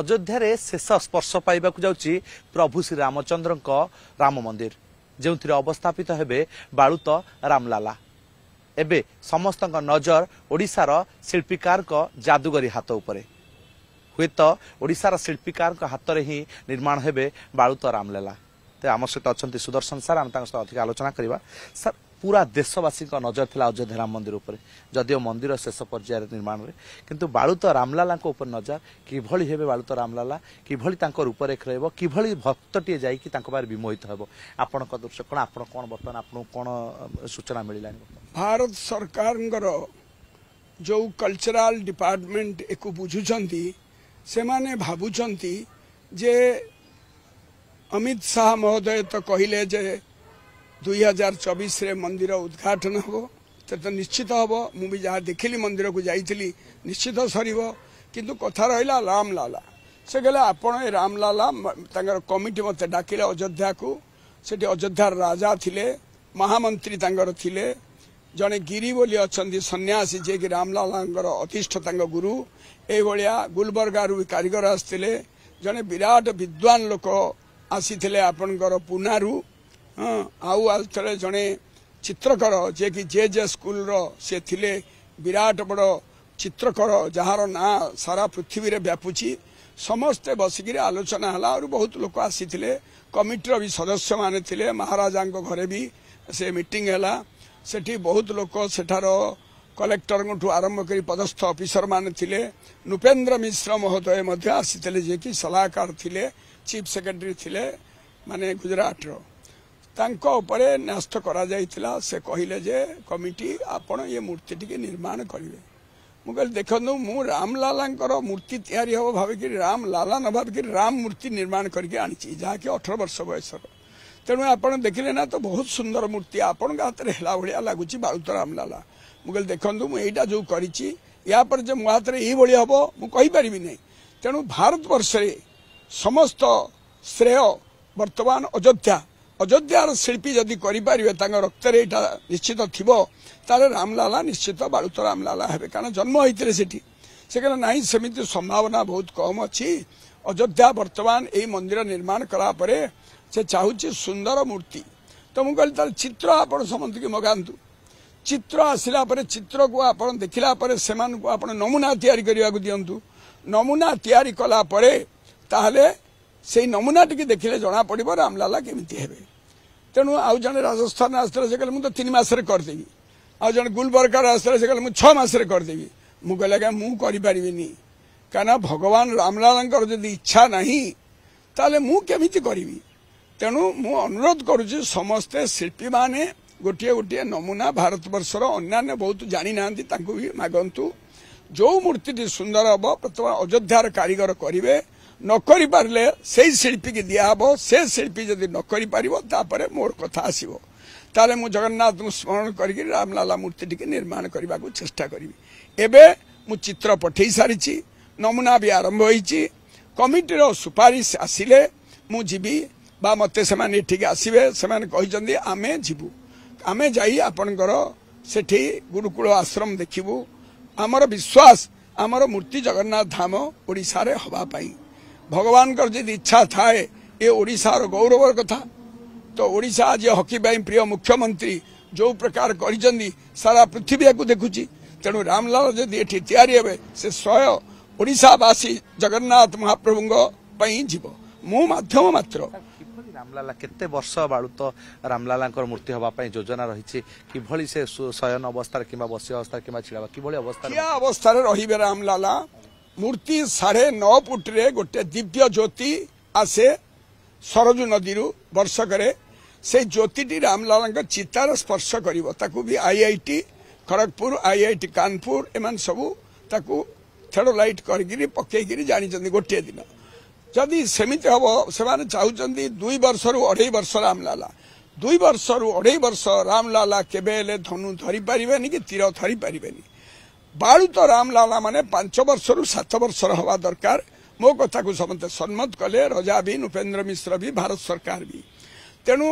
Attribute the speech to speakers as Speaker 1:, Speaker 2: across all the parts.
Speaker 1: ଅଯୋଧ୍ୟାରେ ଶେଷ ସ୍ପର୍ଶ ପାଇବାକୁ ଯାଉଛି ପ୍ରଭୁ ଶ୍ରୀ ରାମଚନ୍ଦ୍ରଙ୍କ ରାମ ମନ୍ଦିର ଯେଉଁଥିରେ ଅବସ୍ଥାପିତ ହେବେ ବାଳୁତ ରାମଲାଲା ଏବେ ସମସ୍ତଙ୍କ ନଜର ଓଡ଼ିଶାର ଶିଳ୍ପୀକାରଙ୍କ ଯାଦୁଗରୀ ହାତ ଉପରେ ହୁଏତ ଓଡ଼ିଶାର ଶିଳ୍ପୀକାରଙ୍କ ହାତରେ ହିଁ ନିର୍ମାଣ ହେବେ ବାଳୁତ ରାମଲାଲା ତ ଆମ ସହିତ ଅଛନ୍ତି ସୁଦର୍ଶନ ସାର୍ ଆମେ ତାଙ୍କ ସହିତ ଅଧିକ ଆଲୋଚନା କରିବା ସାର୍ পুরা দেশবাসীଙ୍କ ନଜର ଥିଲା ଅଯୋଧ୍ୟା ରାମ ମନ୍ଦିର ଉପରେ ଯଦିଓ ମନ୍ଦିର ଶେଷ ପର୍ଯ୍ୟାୟରେ ନିର୍ମାଣରେ କିନ୍ତୁ ବାଳୁତ ରାମଲାଲାଙ୍କ ଉପରେ ନଜର କିଭଳି ହେବେ ବାଳୁତ ରାମଲାଲା କିଭଳି ତାଙ୍କ ରୂପରେଖ ରହିବ କିଭଳି ଭକ୍ତଟିଏ ଯାଇକି ତାଙ୍କ ପାଖରେ ବିମୋହିତ ହେବ ଆପଣଙ୍କ ଦୃଶ୍ୟ କ'ଣ ଆପଣ କ'ଣ ବର୍ତ୍ତମାନ ଆପଣଙ୍କୁ କ'ଣ ସୂଚନା ମିଳିଲାନି
Speaker 2: ଭାରତ ସରକାରଙ୍କର ଯେଉଁ କଲଚରାଲ ଡିପାର୍ଟମେଣ୍ଟ ଏକୁ ବୁଝୁଛନ୍ତି ସେମାନେ ଭାବୁଛନ୍ତି ଯେ ଅମିତ ଶାହା ମହୋଦୟ ତ କହିଲେ ଯେ ଦୁଇହଜାର ଚବିଶରେ ମନ୍ଦିର ଉଦ୍ଘାଟନ ହେବ ସେଟା ନିଶ୍ଚିତ ହେବ ମୁଁ ବି ଯାହା ଦେଖିଲି ମନ୍ଦିରକୁ ଯାଇଥିଲି ନିଶ୍ଚିତ ସରିବ କିନ୍ତୁ କଥା ରହିଲା ରାମଲାଲା ସେ କହିଲେ ଆପଣ ଏ ରାମଲାଲା ତାଙ୍କର କମିଟି ମୋତେ ଡାକିଲେ ଅଯୋଧ୍ୟାକୁ ସେଠି ଅଯୋଧ୍ୟାର ରାଜା ଥିଲେ ମହାମନ୍ତ୍ରୀ ତାଙ୍କର ଥିଲେ ଜଣେ ଗିରି ବୋଲି ଅଛନ୍ତି ସନ୍ନ୍ୟାସୀ ଯିଏକି ରାମଲାଲାଙ୍କର ଅତିଷ୍ଠ ତାଙ୍କ ଗୁରୁ ଏଇଭଳିଆ ଗୁଲବର୍ଗାରୁ ବି କାରିଗର ଆସିଥିଲେ ଜଣେ ବିରାଟ ବିଦ୍ୱାନ ଲୋକ ଆସିଥିଲେ ଆପଣଙ୍କର ପୁନାରୁ ଆଉ ଆଉଥରେ ଜଣେ ଚିତ୍ରକର ଯିଏକି ଜେ ଜେ ସ୍କୁଲର ସେ ଥିଲେ ବିରାଟ ବଡ଼ ଚିତ୍ରକର ଯାହାର ନାଁ ସାରା ପୃଥିବୀରେ ବ୍ୟାପୁଛି ସମସ୍ତେ ବସିକିରି ଆଲୋଚନା ହେଲା ଆହୁରି ବହୁତ ଲୋକ ଆସିଥିଲେ କମିଟିର ବି ସଦସ୍ୟମାନେ ଥିଲେ ମହାରାଜାଙ୍କ ଘରେ ବି ସେ ମିଟିଂ ହେଲା ସେଠି ବହୁତ ଲୋକ ସେଠାର କଲେକ୍ଟରଙ୍କଠୁ ଆରମ୍ଭ କରି ପଦସ୍ଥ ଅଫିସରମାନେ ଥିଲେ ନୃପେନ୍ଦ୍ର ମିଶ୍ର ମହୋଦୟ ମଧ୍ୟ ଆସିଥିଲେ ଯିଏକି ସଲାହକାର ଥିଲେ ଚିଫ୍ ସେକ୍ରେଟେରୀ ଥିଲେ ମାନେ ଗୁଜୁରାଟର ତାଙ୍କ ଉପରେ ନ୍ୟସ୍ତ କରାଯାଇଥିଲା ସେ କହିଲେ ଯେ କମିଟି ଆପଣ ଏ ମୂର୍ତ୍ତିଟିକୁ ନିର୍ମାଣ କରିବେ ମୁଁ କହିଲି ଦେଖନ୍ତୁ ମୁଁ ରାମଲାଲାଙ୍କର ମୂର୍ତ୍ତି ତିଆରି ହେବ ଭାବିକିରି ରାମଲାଲା ନ ଭାବିକିରି ରାମ ମୂର୍ତ୍ତି ନିର୍ମାଣ କରିକି ଆଣିଛି ଯାହାକି ଅଠର ବର୍ଷ ବୟସର ତେଣୁ ଆପଣ ଦେଖିଲେ ନା ତ ବହୁତ ସୁନ୍ଦର ମୂର୍ତ୍ତି ଆପଣଙ୍କ ହାତରେ ହେଲା ଭଳିଆ ଲାଗୁଛି ବାଳୁତ ରାମଲାଲା ମୁଁ କହିଲି ଦେଖନ୍ତୁ ମୁଁ ଏଇଟା ଯେଉଁ କରିଛି ୟା ଯେ ମୋ ହାତରେ ଏଇଭଳି ହେବ ମୁଁ କହିପାରିବି ନାହିଁ ତେଣୁ ଭାରତବର୍ଷରେ ସମସ୍ତ ଶ୍ରେୟ ବର୍ତ୍ତମାନ ଅଯୋଧ୍ୟା ଅଯୋଧ୍ୟାର ଶିଳ୍ପୀ ଯଦି କରିପାରିବେ ତାଙ୍କ ରକ୍ତରେ ଏଇଟା ନିଶ୍ଚିତ ଥିବ ତାହେଲେ ରାମଲାଲା ନିଶ୍ଚିତ ବାଳୁତ ରାମଲାଲା ହେବେ କାରଣ ଜନ୍ମ ହୋଇଥିଲେ ସେଠି ସେ କହିଲେ ନାହିଁ ସେମିତି ସମ୍ଭାବନା ବହୁତ କମ୍ ଅଛି ଅଯୋଧ୍ୟା ବର୍ତ୍ତମାନ ଏଇ ମନ୍ଦିର ନିର୍ମାଣ କଲା ପରେ ସେ ଚାହୁଁଛି ସୁନ୍ଦର ମୂର୍ତ୍ତି ତ ମୁଁ କହିଲି ତାହେଲେ ଚିତ୍ର ଆପଣ ସମସ୍ତଙ୍କୁ ମଗାନ୍ତୁ ଚିତ୍ର ଆସିଲା ପରେ ଚିତ୍ରକୁ ଆପଣ ଦେଖିଲା ପରେ ସେମାନଙ୍କୁ ଆପଣ ନମୁନା ତିଆରି କରିବାକୁ ଦିଅନ୍ତୁ ନମୁନା ତିଆରି କଲା ପରେ ତାହେଲେ সেই ନମୁନାଟିକି ଦେଖିଲେ ଜଣାପଡ଼ିବ ରାମଲାଲା କେମିତି ହେବେ ତେଣୁ ଆଉ ଜଣେ ରାଜସ୍ଥାନ ଆସିଥିଲେ ସେ କହିଲେ ମୁଁ ତ ତିନି ମାସରେ କରିଦେବି ଆଉ ଜଣେ ଗୁଲବର୍ଗାର ଆସିଥିଲେ ସେ କହିଲେ ମୁଁ ଛଅ ମାସରେ କରିଦେବି ମୁଁ କହିଲି ଆଜ୍ଞା ମୁଁ କରିପାରିବିନି କାରଣ ଭଗବାନ ରାମଲାଲାଙ୍କର ଯଦି ଇଚ୍ଛା ନାହିଁ ତାହେଲେ ମୁଁ କେମିତି କରିବି ତେଣୁ ମୁଁ ଅନୁରୋଧ କରୁଛି ସମସ୍ତେ ଶିଳ୍ପୀମାନେ ଗୋଟିଏ ଗୋଟିଏ ନମୁନା ଭାରତବର୍ଷର ଅନ୍ୟାନ୍ୟ ବହୁତ ଜାଣିନାହାନ୍ତି ତାଙ୍କୁ ବି ମାଗନ୍ତୁ ଯେଉଁ ମୂର୍ତ୍ତିଟି ସୁନ୍ଦର ହେବ ପ୍ରଥମେ ଅଯୋଧ୍ୟାର କାରିଗର କରିବେ ନ କରିପାରିଲେ ସେଇ ଶିଳ୍ପୀକି ଦିଆହେବ ସେ ଶିଳ୍ପୀ ଯଦି ନ କରିପାରିବ ତାପରେ ମୋର କଥା ଆସିବ ତାହେଲେ ମୁଁ ଜଗନ୍ନାଥଙ୍କୁ ସ୍ମରଣ କରିକି ରାମଲାଲା ମୂର୍ତ୍ତିଟିକୁ ନିର୍ମାଣ କରିବାକୁ ଚେଷ୍ଟା କରିବି ଏବେ ମୁଁ ଚିତ୍ର ପଠାଇ ସାରିଛି ନମୁନା ବି ଆରମ୍ଭ ହୋଇଛି କମିଟିର ସୁପାରିଶ ଆସିଲେ ମୁଁ ଯିବି ବା ମୋତେ ସେମାନେ ଏଠିକି ଆସିବେ ସେମାନେ କହିଛନ୍ତି ଆମେ ଯିବୁ ଆମେ ଯାଇ ଆପଣଙ୍କର ସେଠି ଗୁରୁକୁଳ ଆଶ୍ରମ ଦେଖିବୁ ଆମର ବିଶ୍ୱାସ ଆମର ମୂର୍ତ୍ତି ଜଗନ୍ନାଥ ଧାମ ଓଡ଼ିଶାରେ ହେବା ପାଇଁ ଭଗବାନଙ୍କର ଯଦି ଇଚ୍ଛା ଥାଏ ଏ ଓଡ଼ିଶାର ଗୌରବର କଥା ତ ଓଡ଼ିଶା ଆଜି ହକି ପାଇଁ ପ୍ରିୟ ମୁଖ୍ୟମନ୍ତ୍ରୀ ଯେଉଁ ପ୍ରକାର କରିଛନ୍ତି ସାରା ପୃଥିବୀ ଏହାକୁ ଦେଖୁଛି ତେଣୁ ରାମଲାଲ ଯଦି ଏଠି ତିଆରି ହେବେ ସେ ସ୍ୱୟ ଓଡ଼ିଶାବାସୀ ଜଗନ୍ନାଥ ମହାପ୍ରଭୁଙ୍କ ପାଇଁ ଯିବ ମୁଁ ମାଧ୍ୟମ ମାତ୍ର
Speaker 1: ରାମଲାଲା କେତେ ବର୍ଷ ବାଳୁତ ରାମଲାଲାଙ୍କର ମୂର୍ତ୍ତି ହେବା ପାଇଁ ଯୋଜନା ରହିଛି କିଭଳି ସେ ଶୟନ ଅବସ୍ଥାରେ କିମ୍ବା ବସିବା ଅବସ୍ଥାରେ କିମ୍ବା ଛିଡ଼ା କିଭଳି ଅବସ୍ଥା
Speaker 2: ଅବସ୍ଥାରେ ରହିବେ ରାମଲାଲା ମୂର୍ତ୍ତି ସାଢ଼େ ନଅ ଫୁଟରେ ଗୋଟିଏ ଦିବ୍ୟ ଜ୍ୟୋତି ଆସେ ସରଜୁ ନଦୀରୁ ବର୍ଷକରେ ସେ ଜ୍ୟୋତିଟି ରାମଲାଲାଙ୍କ ଚିତାର ସ୍ପର୍ଶ କରିବ ତାକୁ ବି ଆଇଆଇଟି ଖଡ଼ଗପୁର ଆଇଆଇଟି କାନପୁର ଏମାନେ ସବୁ ତାକୁ ଥେଡ଼ଲାଇଟ୍ କରିକିରି ପକେଇକିରି ଜାଣିଛନ୍ତି ଗୋଟିଏ ଦିନ ଯଦି ସେମିତି ହେବ ସେମାନେ ଚାହୁଁଛନ୍ତି ଦୁଇ ବର୍ଷରୁ ଅଢ଼େଇ ବର୍ଷ ରାମଲାଲା ଦୁଇ ବର୍ଷରୁ ଅଢ଼େଇ ବର୍ଷ ରାମଲାଲା କେବେ ହେଲେ ଧନୁ ଧରିପାରିବେନି କି ତୀର ଧରିପାରିବେନି ବାଳୁତ ରାମଲାଲାମାନେ ପାଞ୍ଚ ବର୍ଷରୁ ସାତ ବର୍ଷର ହେବା ଦରକାର ମୋ କଥାକୁ ସମସ୍ତେ ସମ୍ମତ କଲେ ରଜା ବି ନୃପେନ୍ଦ୍ର ମିଶ୍ର ବି ଭାରତ ସରକାର ବି ତେଣୁ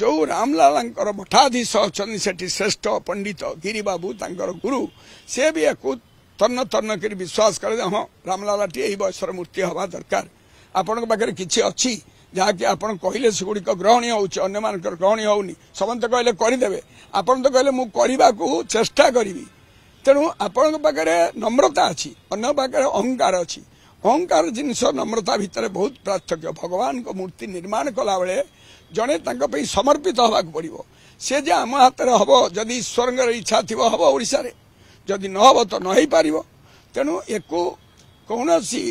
Speaker 2: ଯେଉଁ ରାମଲାଲାଙ୍କର ମଠାଧୀଶ ଅଛନ୍ତି ସେଠି ଶ୍ରେଷ୍ଠ ପଣ୍ଡିତ ଗିରିବାବୁ ତାଙ୍କର ଗୁରୁ ସେ ବି ୟାକୁ ତନ୍ନ ତନ୍ନ କରି ବିଶ୍ୱାସ କଲେ ଯେ ହଁ ରାମଲାଲାଟି ଏହି ବୟସର ମୂର୍ତ୍ତି ହେବା ଦରକାର ଆପଣଙ୍କ ପାଖରେ କିଛି ଅଛି ଯାହାକି ଆପଣ କହିଲେ ସେଗୁଡ଼ିକ ଗ୍ରହଣୀୟ ହେଉଛି ଅନ୍ୟମାନଙ୍କର ଗ୍ରହଣୀୟ ହେଉନି ସମସ୍ତେ କହିଲେ କରିଦେବେ ଆପଣ ତ କହିଲେ ମୁଁ କରିବାକୁ ଚେଷ୍ଟା କରିବି ତେଣୁ ଆପଣଙ୍କ ପାଖରେ ନମ୍ରତା ଅଛି ଅନ୍ୟ ପାଖରେ ଅହଙ୍କାର ଅଛି ଅହଙ୍କାର ଜିନିଷ ନମ୍ରତା ଭିତରେ ବହୁତ ପାର୍ଥକ୍ୟ ଭଗବାନଙ୍କ ମୂର୍ତ୍ତି ନିର୍ମାଣ କଲାବେଳେ ଜଣେ ତାଙ୍କ ପାଇଁ ସମର୍ପିତ ହେବାକୁ ପଡ଼ିବ ସେ ଯେ ଆମ ହାତରେ ହେବ ଯଦି ଈଶ୍ୱରଙ୍କର ଇଚ୍ଛା ଥିବ ହେବ ଓଡ଼ିଶାରେ ଯଦି ନ ହେବ ତ ନ ହେଇପାରିବ ତେଣୁ ଏକୁ କୌଣସି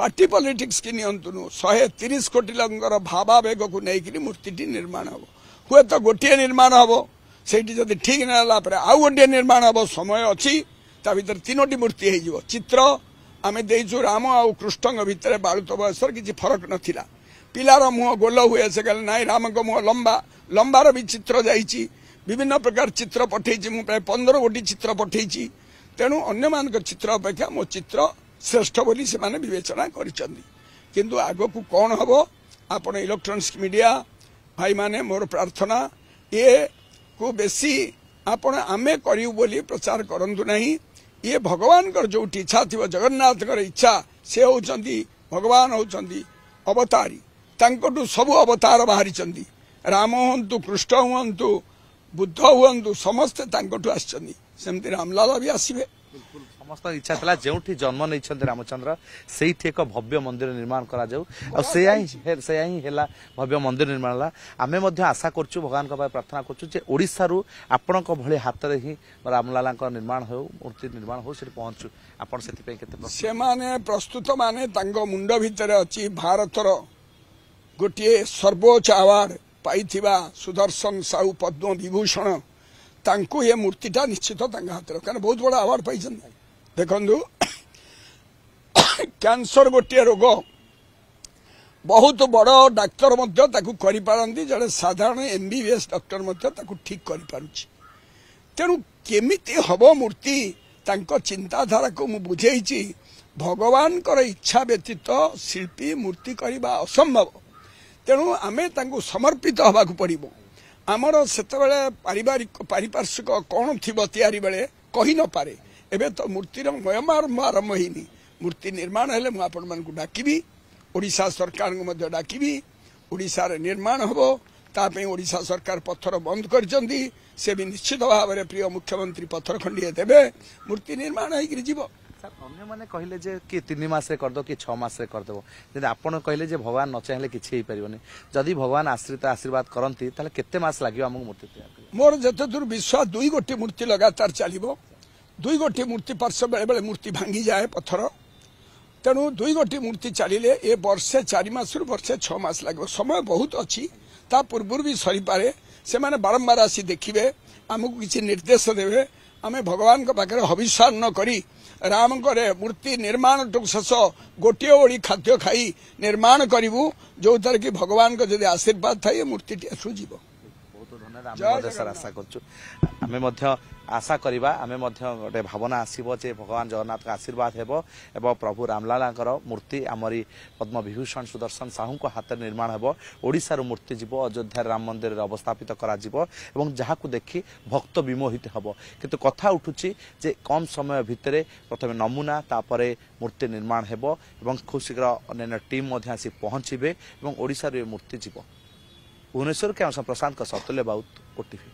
Speaker 2: ପାର୍ଟି ପଲିଟିକ୍ସ କି ନିଅନ୍ତୁନୁ ଶହେ ତିରିଶ କୋଟି ଲୋକଙ୍କର ଭାବାବେଗକୁ ନେଇକରି ମୂର୍ତ୍ତିଟି ନିର୍ମାଣ ହେବ ହୁଏତ ଗୋଟିଏ ନିର୍ମାଣ ହେବ ସେଇଠି ଯଦି ଠିକ୍ ନ ହେଲା ପରେ ଆଉ ଗୋଟିଏ ନିର୍ମାଣ ହେବ ସମୟ ଅଛି ତା ଭିତରେ ତିନୋଟି ମୂର୍ତ୍ତି ହେଇଯିବ ଚିତ୍ର ଆମେ ଦେଇଛୁ ରାମ ଆଉ କୃଷ୍ଣଙ୍କ ଭିତରେ ବାଳୁତ ବୟସର କିଛି ଫରକ ନଥିଲା ପିଲାର ମୁହଁ ଗୋଲ ହୁଏ ସେ କହିଲେ ନାଇଁ ରାମଙ୍କ ମୁହଁ ଲମ୍ବା ଲମ୍ବାର ବି ଚିତ୍ର ଯାଇଛି ବିଭିନ୍ନ ପ୍ରକାର ଚିତ୍ର ପଠେଇଛି ମୁଁ ପ୍ରାୟ ପନ୍ଦର ଗୋଟି ଚିତ୍ର ପଠେଇଛି ତେଣୁ ଅନ୍ୟମାନଙ୍କ ଚିତ୍ର ଅପେକ୍ଷା ମୋ ଚିତ୍ର ଶ୍ରେଷ୍ଠ ବୋଲି ସେମାନେ ବିବେଚନା କରିଛନ୍ତି କିନ୍ତୁ ଆଗକୁ କ'ଣ ହେବ ଆପଣ ଇଲେକ୍ଟ୍ରୋନିକ୍ସ ମିଡ଼ିଆ ଭାଇମାନେ ମୋର ପ୍ରାର୍ଥନା ଇଏ बेसी आप आमे गरी बोली प्रचार गरु जो इच्छा थियो जगन्नाथको इच्छा सेभ भगवान हौ अवतारी सबु अवतार बाह्रु कृष्णु बुद्ध हुन् समस्तै तामलाल आसे
Speaker 1: ସମସ୍ତ ଇଚ୍ଛା ଥିଲା ଯେଉଁଠି ଜନ୍ମ ନେଇଛନ୍ତି ରାମଚନ୍ଦ୍ର ସେଇଠି ଏକ ଭବ୍ୟ ମନ୍ଦିର ନିର୍ମାଣ କରାଯାଉ ଆଉ ସେୟା ହିଁ ସେୟା ହିଁ ହେଲା ଭବ୍ୟ ମନ୍ଦିର ନିର୍ମାଣ ହେଲା ଆମେ ମଧ୍ୟ ଆଶା କରୁଛୁ ଭଗବାନଙ୍କ ପାଇଁ ପ୍ରାର୍ଥନା କରୁଛୁ ଯେ ଓଡ଼ିଶାରୁ ଆପଣଙ୍କ ଭଳି ହାତରେ ହିଁ ରାମଲାଲାଙ୍କ ନିର୍ମାଣ ହେଉ ମୂର୍ତ୍ତି ନିର୍ମାଣ ହେଉ ସେଠି ପହଞ୍ଚୁ ଆପଣ ସେଥିପାଇଁ କେତେ
Speaker 2: ସେମାନେ ପ୍ରସ୍ତୁତ ମାନେ ତାଙ୍କ ମୁଣ୍ଡ ଭିତରେ ଅଛି ଭାରତର ଗୋଟିଏ ସର୍ବୋଚ୍ଚ ଆୱାର୍ଡ ପାଇଥିବା ସୁଦର୍ଶନ ସାହୁ ପଦ୍ମବିଭୂଷଣ ତାଙ୍କୁ ଏ ମୂର୍ତ୍ତିଟା ନିଶ୍ଚିତ ତାଙ୍କ ହାତରେ କାରଣ ବହୁତ ବଡ଼ ଆୱାର୍ଡ ପାଇଛନ୍ତି ଦେଖନ୍ତୁ କ୍ୟାନ୍ସର ଗୋଟିଏ ରୋଗ ବହୁତ ବଡ଼ ଡାକ୍ତର ମଧ୍ୟ ତାକୁ କରିପାରନ୍ତି ଜଣେ ସାଧାରଣ ଏମ୍ବିବିଏସ୍ ଡକ୍ଟର ମଧ୍ୟ ତାକୁ ଠିକ୍ କରିପାରୁଛି ତେଣୁ କେମିତି ହବ ମୂର୍ତ୍ତି ତାଙ୍କ ଚିନ୍ତାଧାରାକୁ ମୁଁ ବୁଝେଇଛି ଭଗବାନଙ୍କର ଇଚ୍ଛା ବ୍ୟତୀତ ଶିଳ୍ପୀ ମୂର୍ତ୍ତି କରିବା ଅସମ୍ଭବ ତେଣୁ ଆମେ ତାଙ୍କୁ ସମର୍ପିତ ହେବାକୁ ପଡ଼ିବ ଆମର ସେତେବେଳେ ପାରିପାର୍ଶ୍ୱିକ କ'ଣ ଥିବ ତିଆରି ବେଳେ କହି ନପାରେ ଏବେ ତ ମୂର୍ତ୍ତିର ମୟମାର ମାରମ୍ଭ ହେଇନି ମୂର୍ତ୍ତି ନିର୍ମାଣ ହେଲେ ମୁଁ ଆପଣମାନଙ୍କୁ ଡାକିବି ଓଡ଼ିଶା ସରକାରଙ୍କୁ ମଧ୍ୟ ଡାକିବି ଓଡ଼ିଶାରେ ନିର୍ମାଣ ହେବ ତା ପାଇଁ ଓଡ଼ିଶା ସରକାର ପଥର ବନ୍ଦ କରିଛନ୍ତି ସେ ବି ନିଶ୍ଚିତ ଭାବରେ ପ୍ରିୟ ମୁଖ୍ୟମନ୍ତ୍ରୀ ପଥର ଖଣ୍ଡିଏ ଦେବେ ମୂର୍ତ୍ତି ନିର୍ମାଣ ହେଇକିରି ଯିବ
Speaker 1: ସାର୍ ଅନ୍ୟମାନେ କହିଲେ ଯେ କି ତିନି ମାସରେ କରିଦେବ କି ଛଅ ମାସରେ କରିଦେବ ଯଦି ଆପଣ କହିଲେ ଯେ ଭଗବାନ ନ ଚାହିଁଲେ କିଛି ହେଇପାରିବନି ଯଦି ଭଗବାନ ଆଶ୍ରିତ ଆଶୀର୍ବାଦ କରନ୍ତି ତାହେଲେ
Speaker 2: କେତେ ମାସ ଲାଗିବ ଆମକୁ ମୂର୍ତ୍ତି ତିଆରି ମୋର ଯେତେ ଦୂର ବିଶ୍ୱାସ ଦୁଇ ଗୋଟି ମୂର୍ତ୍ତି ଲଗାତାର ଚାଲିବ ଦୁଇ ଗୋଟି ମୂର୍ତ୍ତି ପାର୍ଶ୍ୱ ବେଳେବେଳେ ମୂର୍ତ୍ତି ଭାଙ୍ଗିଯାଏ ପଥର ତେଣୁ ଦୁଇ ଗୋଟି ମୂର୍ତ୍ତି ଚାଲିଲେ ଏ ବର୍ଷେ ଚାରି ମାସରୁ ବର୍ଷେ ଛଅ ମାସ ଲାଗିବ ସମୟ ବହୁତ ଅଛି ତା ପୂର୍ବରୁ ବି ସରିପାରେ ସେମାନେ ବାରମ୍ବାର ଆସି ଦେଖିବେ ଆମକୁ କିଛି ନିର୍ଦ୍ଦେଶ ଦେବେ ଆମେ ଭଗବାନଙ୍କ ପାଖରେ ହବିଷ୍ୟାନ ନ କରି ରାମଙ୍କର ମୂର୍ତ୍ତି ନିର୍ମାଣଠୁ ଶେଷ ଗୋଟିଏ ଓଳି ଖାଦ୍ୟ ଖାଇ ନିର୍ମାଣ କରିବୁ ଯେଉଁଥିରେ କି ଭଗବାନଙ୍କ ଯଦି ଆଶୀର୍ବାଦ ଥାଏ ଏ ମୂର୍ତ୍ତିଟି ଆସୁଯିବ
Speaker 1: ଧନ୍ୟବାଦ ଆମେ ମଧ୍ୟ ସାର୍ ଆଶା କରୁଛୁ ଆମେ ମଧ୍ୟ ଆଶା କରିବା ଆମେ ମଧ୍ୟ ଗୋଟେ ଭାବନା ଆସିବ ଯେ ଭଗବାନ ଜଗନ୍ନାଥଙ୍କ ଆଶୀର୍ବାଦ ହେବ ଏବଂ ପ୍ରଭୁ ରାମଲାଲାଙ୍କର ମୂର୍ତ୍ତି ଆମରି ପଦ୍ମବିଭୂଷଣ ସୁଦର୍ଶନ ସାହୁଙ୍କ ହାତରେ ନିର୍ମାଣ ହେବ ଓଡ଼ିଶାରୁ ମୂର୍ତ୍ତି ଯିବ ଅଯୋଧ୍ୟାରେ ରାମ ମନ୍ଦିରରେ ଅବସ୍ଥାପିତ କରାଯିବ ଏବଂ ଯାହାକୁ ଦେଖି ଭକ୍ତ ବିମୋହିତ ହେବ କିନ୍ତୁ କଥା ଉଠୁଛି ଯେ କମ୍ ସମୟ ଭିତରେ ପ୍ରଥମେ ନମୁନା ତାପରେ ମୂର୍ତ୍ତି ନିର୍ମାଣ ହେବ ଏବଂ ଖୁବ୍ ଶୀଘ୍ର ଅନ୍ୟାନ୍ୟ ଟିମ୍ ମଧ୍ୟ ଆସି ପହଞ୍ଚିବେ ଏବଂ ଓଡ଼ିଶାରୁ ଏ ମୂର୍ତ୍ତି ଯିବ भुवनश्वरकै अंश प्रशान्तको सतल्य बाहत ओटी